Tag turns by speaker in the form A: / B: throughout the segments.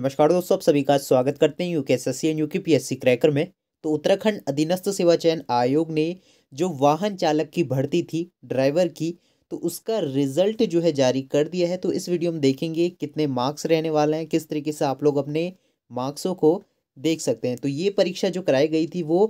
A: नमस्कार दोस्तों आप सभी का स्वागत करते हैं U K S S C and U P S C cracker में तो उत्तराखंड अधीनस्थ सेवा चयन आयोग ने जो वाहन चालक की भर्ती थी ड्राइवर की तो उसका रिजल्ट जो है जारी कर दिया है तो इस वीडियो में देखेंगे कितने मार्क्स रहने वाले हैं किस तरीके से आप लोग अपने मार्क्सों को देख सकते हैं तो ये परीक्षा जो कराई गई थी वो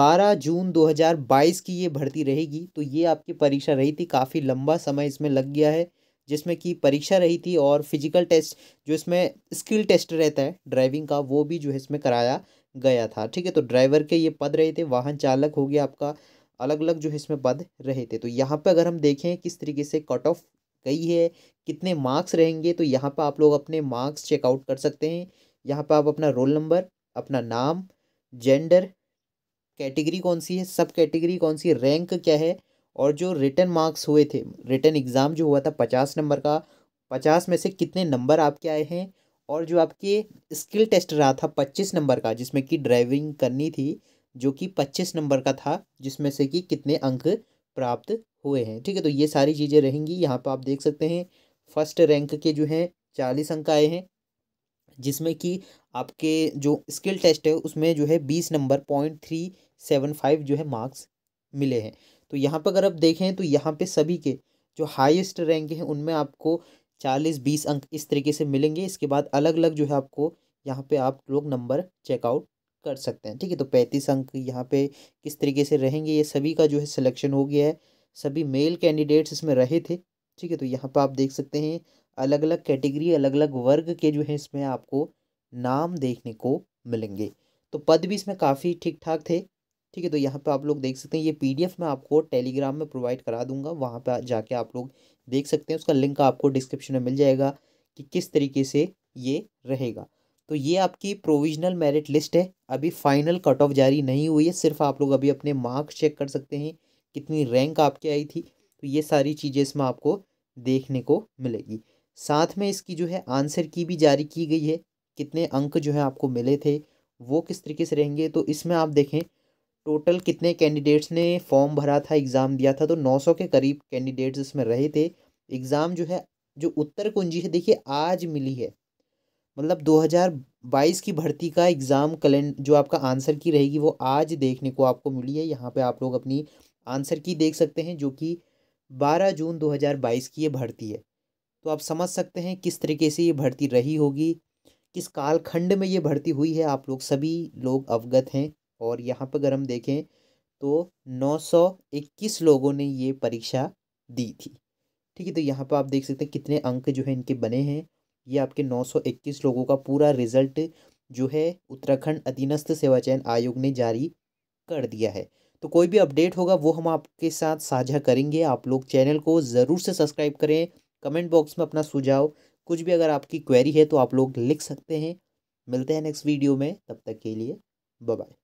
A: बारह जून दो की ये भर्ती रहेगी तो ये आपकी परीक्षा रही थी काफ़ी लंबा समय इसमें लग गया है जिसमें कि परीक्षा रही थी और फिजिकल टेस्ट जो इसमें स्किल टेस्ट रहता है ड्राइविंग का वो भी जो है इसमें कराया गया था ठीक है तो ड्राइवर के ये पद रहे थे वाहन चालक हो गया आपका अलग अलग जो है इसमें पद रहे थे तो यहाँ पर अगर हम देखें किस तरीके से कट ऑफ गई है कितने मार्क्स रहेंगे तो यहाँ पर आप लोग अपने मार्क्स चेकआउट कर सकते हैं यहाँ पर आप अपना रोल नंबर अपना नाम जेंडर कैटेगरी कौन सी है सब कैटेगरी कौन सी रैंक क्या है और जो रिटर्न मार्क्स हुए थे रिटर्न एग्ज़ाम जो हुआ था पचास नंबर का पचास में से कितने नंबर आपके आए हैं और जो आपके स्किल टेस्ट रहा था पच्चीस नंबर का जिसमें कि ड्राइविंग करनी थी जो कि पच्चीस नंबर का था जिसमें से कि कितने अंक प्राप्त हुए हैं ठीक है तो ये सारी चीज़ें रहेंगी यहाँ पर आप देख सकते हैं फर्स्ट रैंक के जो हैं चालीस अंक आए हैं जिसमें कि आपके जो स्किल टेस्ट है उसमें जो है बीस number point three seven five जो है मार्क्स मिले हैं तो यहाँ पर अगर आप देखें तो यहाँ पे सभी के जो हाईएस्ट रैंक हैं उनमें आपको चालीस बीस अंक इस तरीके से मिलेंगे इसके बाद अलग अलग जो है आपको यहाँ पे आप लोग नंबर चेकआउट कर सकते हैं ठीक है तो पैंतीस अंक यहाँ पे किस तरीके से रहेंगे ये सभी का जो है सिलेक्शन हो गया है सभी मेल कैंडिडेट्स इसमें रहे थे ठीक है तो यहाँ पर आप देख सकते हैं अलग अलग कैटेगरी अलग अलग वर्ग के जो है इसमें आपको नाम देखने को मिलेंगे तो पद भी इसमें काफ़ी ठीक ठाक थे ठीक है तो यहाँ पे आप लोग देख सकते हैं ये पीडीएफ मैं आपको टेलीग्राम में प्रोवाइड करा दूंगा वहाँ पे जाके आप लोग देख सकते हैं उसका लिंक आपको डिस्क्रिप्शन में मिल जाएगा कि किस तरीके से ये रहेगा तो ये आपकी प्रोविजनल मेरिट लिस्ट है अभी फाइनल कट ऑफ जारी नहीं हुई है सिर्फ आप लोग अभी अपने मार्क्स चेक कर सकते हैं कितनी रैंक आपकी आई थी तो ये सारी चीज़ें इसमें आपको देखने को मिलेगी साथ में इसकी जो है आंसर की भी जारी की गई है कितने अंक जो है आपको मिले थे वो किस तरीके से रहेंगे तो इसमें आप देखें टोटल कितने कैंडिडेट्स ने फॉर्म भरा था एग्ज़ाम दिया था तो 900 के करीब कैंडिडेट्स इसमें रहे थे एग्ज़ाम जो है जो उत्तर कुंजी है देखिए आज मिली है मतलब 2022 की भर्ती का एग्ज़ाम कैलेंड जो आपका आंसर की रहेगी वो आज देखने को आपको मिली है यहाँ पे आप लोग अपनी आंसर की देख सकते हैं जो कि 12 जून 2022 की ये भर्ती है तो आप समझ सकते हैं किस तरीके से ये भर्ती रही होगी किस कालखंड में ये भर्ती हुई है आप लोग सभी लोग अवगत हैं और यहाँ पर अगर हम देखें तो 921 लोगों ने ये परीक्षा दी थी ठीक है तो यहाँ पर आप देख सकते हैं कितने अंक जो है इनके बने हैं ये आपके 921 लोगों का पूरा रिजल्ट जो है उत्तराखंड अधीनस्थ सेवा चयन आयोग ने जारी कर दिया है तो कोई भी अपडेट होगा वो हम आपके साथ साझा करेंगे आप लोग चैनल को ज़रूर से सब्सक्राइब करें कमेंट बॉक्स में अपना सुझाव कुछ भी अगर आपकी क्वेरी है तो आप लोग लिख सकते हैं मिलते हैं नेक्स्ट वीडियो में तब तक के लिए बाय